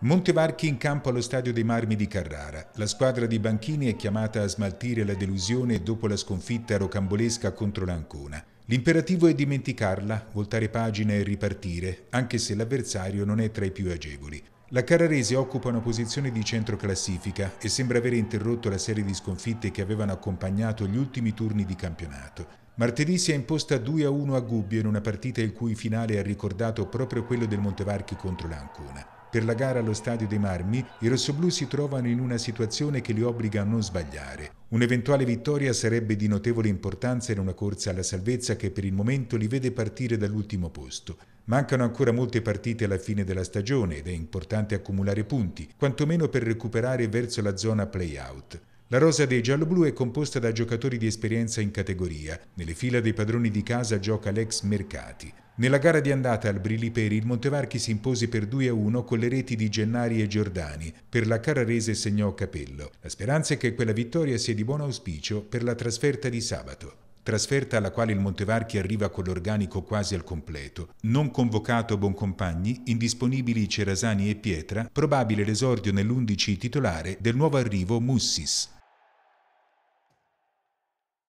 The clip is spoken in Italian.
Montevarchi in campo allo stadio dei Marmi di Carrara. La squadra di Banchini è chiamata a smaltire la delusione dopo la sconfitta rocambolesca contro l'Ancona. L'imperativo è dimenticarla, voltare pagina e ripartire, anche se l'avversario non è tra i più agevoli. La Carrarese occupa una posizione di centro classifica e sembra aver interrotto la serie di sconfitte che avevano accompagnato gli ultimi turni di campionato. Martedì si è imposta 2-1 a Gubbio in una partita il cui finale ha ricordato proprio quello del Montevarchi contro l'Ancona. Per la gara allo Stadio dei Marmi, i rossoblù si trovano in una situazione che li obbliga a non sbagliare. Un'eventuale vittoria sarebbe di notevole importanza in una corsa alla salvezza che per il momento li vede partire dall'ultimo posto. Mancano ancora molte partite alla fine della stagione ed è importante accumulare punti, quantomeno per recuperare verso la zona play-out. La rosa dei gialloblu è composta da giocatori di esperienza in categoria. Nelle fila dei padroni di casa gioca l'ex Mercati. Nella gara di andata al Briliperi il Montevarchi si impose per 2-1 con le reti di Gennari e Giordani. Per la Carrarese segnò Capello. La speranza è che quella vittoria sia di buon auspicio per la trasferta di sabato trasferta alla quale il Montevarchi arriva con l'organico quasi al completo. Non convocato Boncompagni, indisponibili Cerasani e Pietra, probabile l'esordio nell'undici titolare del nuovo arrivo Mussis.